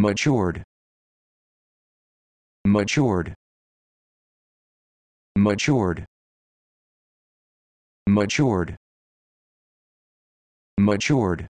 matured matured matured matured matured